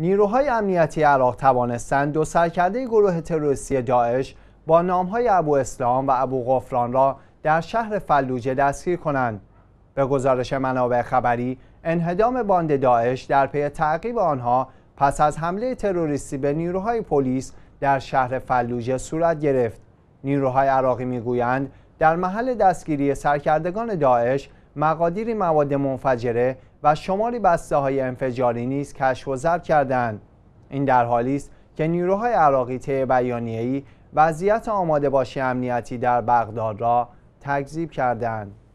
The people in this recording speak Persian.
نیروهای امنیتی عراق توانستند دو سرکرده گروه تروریستی داعش با نامهای ابو اسلام و ابو غفران را در شهر فلوجه دستگیر کنند. به گزارش منابع خبری، انهدام باند داعش در پی تعقیب آنها پس از حمله تروریستی به نیروهای پلیس در شهر فلوجه صورت گرفت. نیروهای عراقی میگویند در محل دستگیری سرکردگان داعش مقادیری مواد منفجره و شماری بسته های انفجاری نیز کشف و ضبط کردند این در حالی است که نیروهای عراقی طی بیانیه‌ای وضعیت آماده باشی امنیتی در بغداد را تکذیب کردند